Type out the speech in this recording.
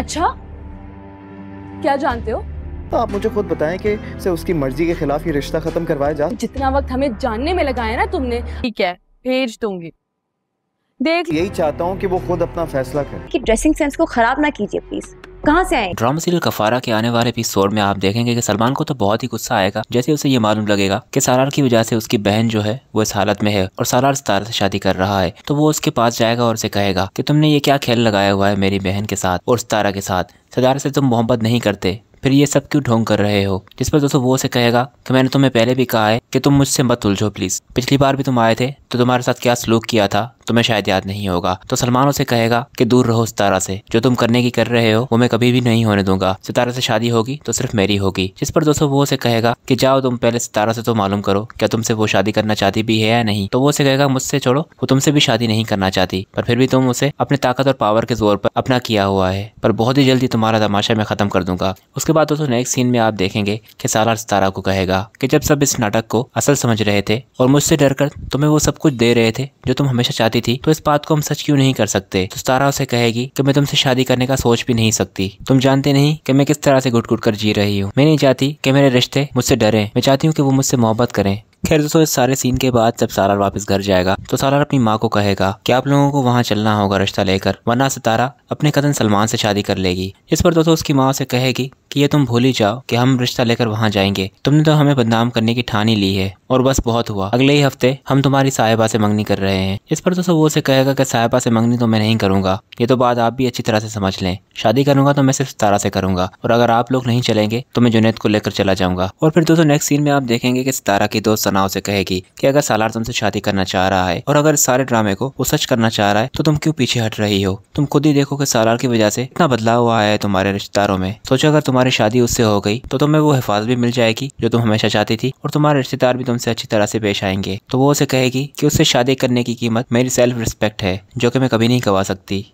अच्छा क्या जानते हो तो आप मुझे खुद बताएं कि से उसकी मर्जी के खिलाफ ये रिश्ता खत्म करवाया जाए जितना वक्त हमें जानने में लगाया ना तुमने ठीक है भेज दूंगी देख यही चाहता हूँ कि वो खुद अपना फैसला करे कि ड्रेसिंग सेंस को खराब ना कीजिए प्लीज कहाँ से आए ड्रामा सीरियल कफारा के आने वाले एपिसोड में आप देखेंगे कि सलमान को तो बहुत ही गुस्सा आएगा जैसे उसे ये मालूम लगेगा कि सालार की वजह से उसकी बहन जो है वो इस हालत में है और सालार सितारा से शादी कर रहा है तो वो उसके पास जाएगा और उसे कहेगा कि तुमने ये क्या खेल लगाया हुआ है मेरी बहन के साथ और सितारा के साथ सितारा से तुम मोहब्बत नहीं करते फिर ये सब क्यों ढोंग कर रहे हो जिस पर दोस्तों वो उसे कहेगा कि मैंने तुम्हें पहले भी कहा है कि तुम मुझसे मत उलझो प्लीज पिछली बार भी तुम आए थे तो तुम्हारे साथ क्या सलूक किया था तुम्हें शायद याद नहीं होगा तो सलमान उसे कहेगा कि दूर रहो सितारा से जो तुम करने की कर रहे हो वो मैं कभी भी नहीं होने दूंगा सितारा से शादी होगी तो सिर्फ मेरी होगी जिस पर दोस्तों वो उसे कहेगा कि जाओ तुम पहले सितारा से तो मालूम करो क्या तुमसे वो शादी करना चाहती भी है या नहीं तो वो उसे कहेगा मुझसे छोड़ो वो तुमसे भी शादी नहीं करना चाहती पर फिर भी तुम उसे अपने ताकत और पावर के जोर पर अपना किया हुआ है पर बहुत ही जल्दी तुम्हारा तमाशा मैं खत्म कर दूंगा उसके बाद दोस्तों नेक्स्ट सीन में आप देखेंगे कि सालार सितारा को कहेगा कि जब सब इस नाटक को असल समझ रहे थे और मुझसे डर तुम्हें वो सब कुछ दे रहे थे जो तुम हमेशा चाहती थी तो इस बात को हम सच क्यों नहीं कर सकते तो सारा उसे कहेगी कि मैं तुमसे शादी करने का सोच भी नहीं सकती तुम जानते नहीं कि मैं किस तरह से घुट घुट कर जी रही हूँ मैं नहीं चाहती कि मेरे रिश्ते मुझसे डरे मैं चाहती हूँ कि वो मुझसे मोहब्बत करें खैर दोस्तों इस सारे सीन के बाद जब सारार वापस घर जाएगा तो सारार अपनी माँ को कहेगा कि आप लोगों को वहाँ चलना होगा रिश्ता लेकर वरना सितारा अपने कदन सलमान से शादी कर लेगी इस पर दोस्तों उसकी माँ से कहेगी कि ये तुम भूल ही जाओ कि हम रिश्ता लेकर वहाँ जाएंगे तुमने तो हमें बदनाम करने की ठानी ली है और बस बहुत हुआ अगले ही हफ्ते हम तुम्हारी साहिबा से मंगनी कर रहे हैं इस पर तो वो से कहेगा कि साहिबा से मंगनी तो मैं नहीं करूँगा ये तो बात आप भी अच्छी तरह से समझ लें शादी करूंगा तो मैं सिर्फ सितारा से करूंगा और अगर आप लोग नहीं चलेंगे तो मैं जुनेद को लेकर चला जाऊंगा और फिर दोस्तों नेक्स्ट सीन में आप देखेंगे कि सितारा की दोस्त सनाव से कहेगी कि अगर सालार तुमसे शादी करना चाह रहा है और अगर इस सारे ड्रामे को वो सच करना चाह रहा है तो तुम क्यों पीछे हट रही हो तुम खुद ही देखो कि सालार की वजह से इतना बदलाव हुआ है तुम्हारे रिश्तेदारों में सोचो अगर तुम तुम्हारी शादी उससे हो गई तो तुम्हें वो हिफाजत भी मिल जाएगी जो तुम हमेशा चाहती थी और तुम्हारे रिश्तेदार भी तुमसे अच्छी तरह से पेश आएंगे तो वो उसे कहेगी कि उससे शादी करने की कीमत मेरी सेल्फ रिस्पेक्ट है जो कि मैं कभी नहीं गवा सकती